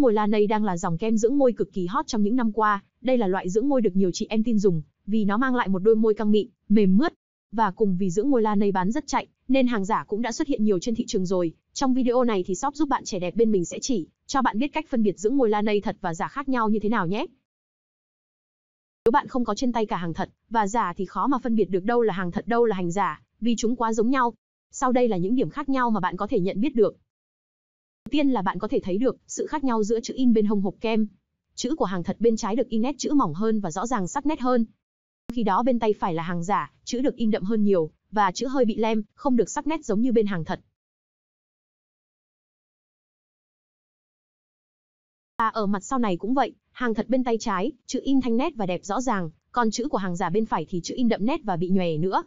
dưỡng môi Lanay đang là dòng kem dưỡng môi cực kỳ hot trong những năm qua. Đây là loại dưỡng môi được nhiều chị em tin dùng, vì nó mang lại một đôi môi căng mịn, mềm mướt. Và cùng vì dưỡng môi Lanay bán rất chạy, nên hàng giả cũng đã xuất hiện nhiều trên thị trường rồi. Trong video này thì shop giúp bạn trẻ đẹp bên mình sẽ chỉ cho bạn biết cách phân biệt dưỡng môi Lanay thật và giả khác nhau như thế nào nhé. Nếu bạn không có trên tay cả hàng thật và giả thì khó mà phân biệt được đâu là hàng thật đâu là hàng giả, vì chúng quá giống nhau. Sau đây là những điểm khác nhau mà bạn có thể nhận biết được tiên là bạn có thể thấy được sự khác nhau giữa chữ in bên hông hộp kem. Chữ của hàng thật bên trái được in nét chữ mỏng hơn và rõ ràng sắc nét hơn. Khi đó bên tay phải là hàng giả, chữ được in đậm hơn nhiều, và chữ hơi bị lem, không được sắc nét giống như bên hàng thật. Và ở mặt sau này cũng vậy, hàng thật bên tay trái, chữ in thanh nét và đẹp rõ ràng, còn chữ của hàng giả bên phải thì chữ in đậm nét và bị nhòe nữa.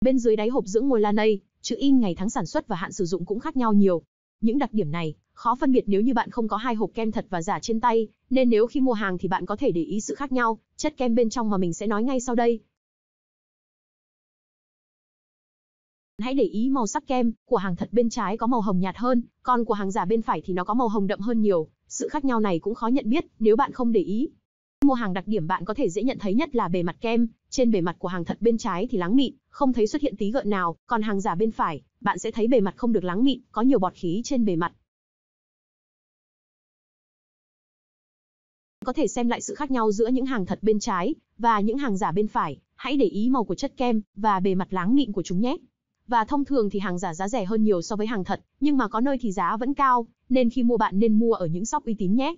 Bên dưới đáy hộp dưỡng ngôi la nây, chữ in ngày tháng sản xuất và hạn sử dụng cũng khác nhau nhiều. Những đặc điểm này, khó phân biệt nếu như bạn không có hai hộp kem thật và giả trên tay, nên nếu khi mua hàng thì bạn có thể để ý sự khác nhau, chất kem bên trong mà mình sẽ nói ngay sau đây. Hãy để ý màu sắc kem, của hàng thật bên trái có màu hồng nhạt hơn, còn của hàng giả bên phải thì nó có màu hồng đậm hơn nhiều, sự khác nhau này cũng khó nhận biết nếu bạn không để ý. Mua hàng đặc điểm bạn có thể dễ nhận thấy nhất là bề mặt kem, trên bề mặt của hàng thật bên trái thì láng mịn, không thấy xuất hiện tí gợn nào, còn hàng giả bên phải, bạn sẽ thấy bề mặt không được lắng mịn, có nhiều bọt khí trên bề mặt. Có thể xem lại sự khác nhau giữa những hàng thật bên trái và những hàng giả bên phải, hãy để ý màu của chất kem và bề mặt láng mịn của chúng nhé. Và thông thường thì hàng giả giá rẻ hơn nhiều so với hàng thật, nhưng mà có nơi thì giá vẫn cao, nên khi mua bạn nên mua ở những shop uy tín nhé.